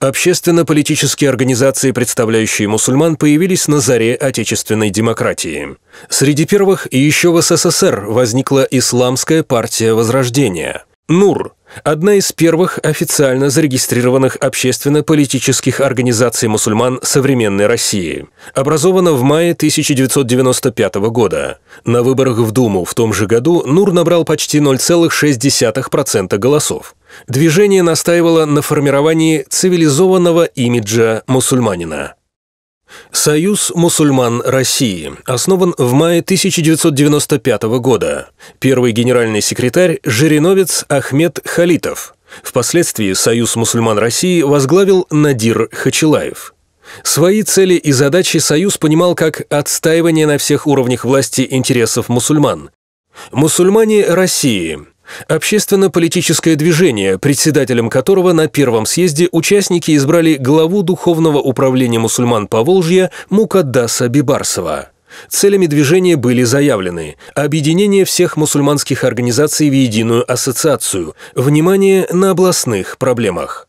Общественно-политические организации, представляющие мусульман, появились на заре отечественной демократии. Среди первых еще в СССР возникла Исламская партия Возрождения. НУР – одна из первых официально зарегистрированных общественно-политических организаций мусульман современной России. Образована в мае 1995 года. На выборах в Думу в том же году НУР набрал почти 0,6% голосов движение настаивало на формировании цивилизованного имиджа мусульманина. Союз мусульман России основан в мае 1995 года. Первый генеральный секретарь – жириновец Ахмед Халитов. Впоследствии Союз мусульман России возглавил Надир Хачилаев. Свои цели и задачи Союз понимал как отстаивание на всех уровнях власти интересов мусульман. Мусульмане России Общественно-политическое движение, председателем которого на Первом съезде участники избрали главу Духовного управления мусульман Поволжья Мукаддаса Бибарсова. Целями движения были заявлены объединение всех мусульманских организаций в единую ассоциацию, внимание на областных проблемах.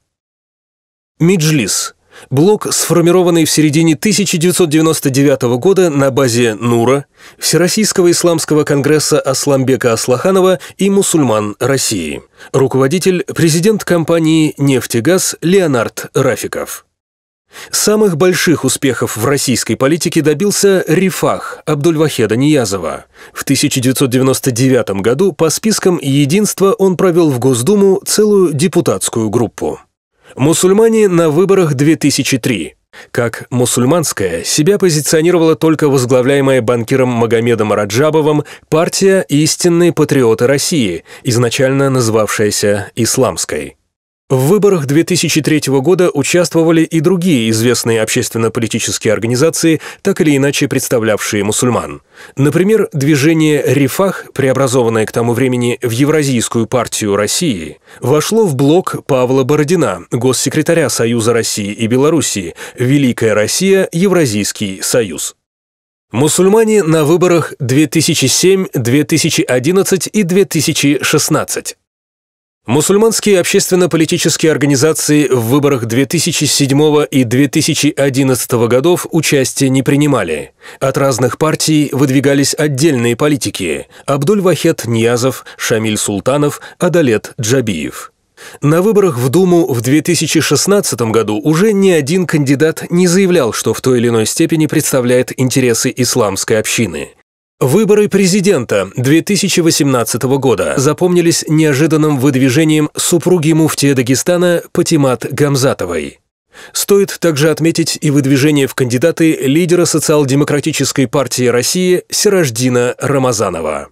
Миджлис Блок, сформированный в середине 1999 года на базе НУРа, Всероссийского исламского конгресса Асламбека Аслаханова и мусульман России. Руководитель – президент компании «Нефтегаз» Леонард Рафиков. Самых больших успехов в российской политике добился Рифах Абдульвахеда Ниязова. В 1999 году по спискам «Единства» он провел в Госдуму целую депутатскую группу. Мусульмане на выборах 2003. Как мусульманская себя позиционировала только возглавляемая банкиром Магомедом Раджабовым партия «Истинные патриоты России», изначально называвшаяся «Исламской». В выборах 2003 года участвовали и другие известные общественно-политические организации, так или иначе представлявшие мусульман. Например, движение «Рифах», преобразованное к тому времени в Евразийскую партию России, вошло в блок Павла Бородина, госсекретаря Союза России и Белоруссии «Великая Россия. Евразийский Союз». Мусульмане на выборах 2007, 2011 и 2016. Мусульманские общественно-политические организации в выборах 2007 и 2011 годов участия не принимали. От разных партий выдвигались отдельные политики – Абдуль-Вахет Ниязов, Шамиль Султанов, Адалет Джабиев. На выборах в Думу в 2016 году уже ни один кандидат не заявлял, что в той или иной степени представляет интересы исламской общины. Выборы президента 2018 года запомнились неожиданным выдвижением супруги муфтия Дагестана Патимат Гамзатовой. Стоит также отметить и выдвижение в кандидаты лидера социал-демократической партии России Сирождина Рамазанова.